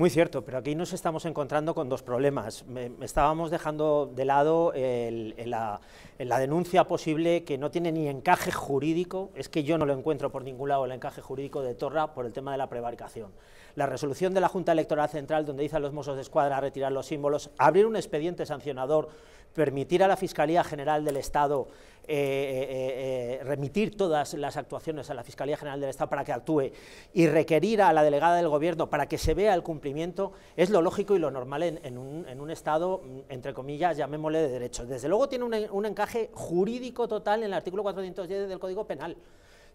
Muy cierto, pero aquí nos estamos encontrando con dos problemas. Me, estábamos dejando de lado la, denuncia posible que no tiene ni encaje jurídico, es que yo no lo encuentro por ningún lado el encaje jurídico de Torra por el tema de la prevaricación. La resolución de la Junta Electoral Central donde dice a los mozos de escuadra retirar los símbolos, abrir un expediente sancionador, permitir a la Fiscalía General del Estado eh, eh, remitir todas las actuaciones a la Fiscalía General del Estado para que actúe y requerir a la delegada del Gobierno para que se vea el cumplimiento es lo lógico y lo normal en, un, Estado, mm, entre comillas, llamémosle de derecho. Desde luego tiene un, encaje jurídico total en el artículo 410 del Código Penal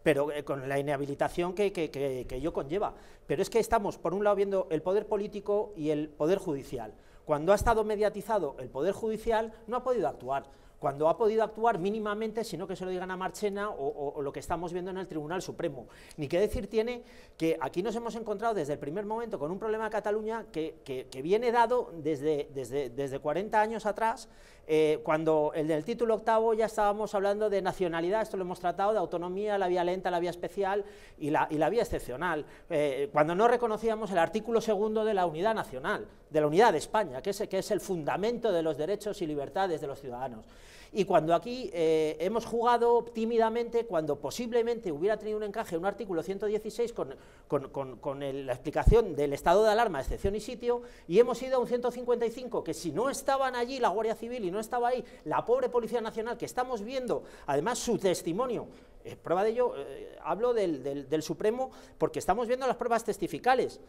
pero eh, con la inhabilitación que, que, que, que, ello conlleva. Pero es que estamos, por un lado, viendo el poder político y el poder judicial. Cuando ha estado mediatizado el poder judicial, no ha podido actuar cuando ha podido actuar mínimamente, sino que se lo digan a Marchena o, lo que estamos viendo en el Tribunal Supremo. Ni qué decir tiene que aquí nos hemos encontrado desde el primer momento con un problema de Cataluña que, viene dado desde, desde, 40 años atrás, eh, cuando el del título octavo ya estábamos hablando de nacionalidad, esto lo hemos tratado, de autonomía, la vía lenta, la vía especial y la, vía excepcional, eh, cuando no reconocíamos el artículo segundo de la unidad nacional de la unidad de España, que es, el fundamento de los derechos y libertades de los ciudadanos. Y cuando aquí eh, hemos jugado tímidamente, cuando posiblemente hubiera tenido un encaje un artículo 116 con, la explicación del estado de alarma, excepción y sitio, y hemos ido a un 155, que si no estaban allí la Guardia Civil y no estaba ahí la pobre Policía Nacional, que estamos viendo además su testimonio, prueba de ello, eh, hablo del Supremo, porque estamos viendo las pruebas testificales.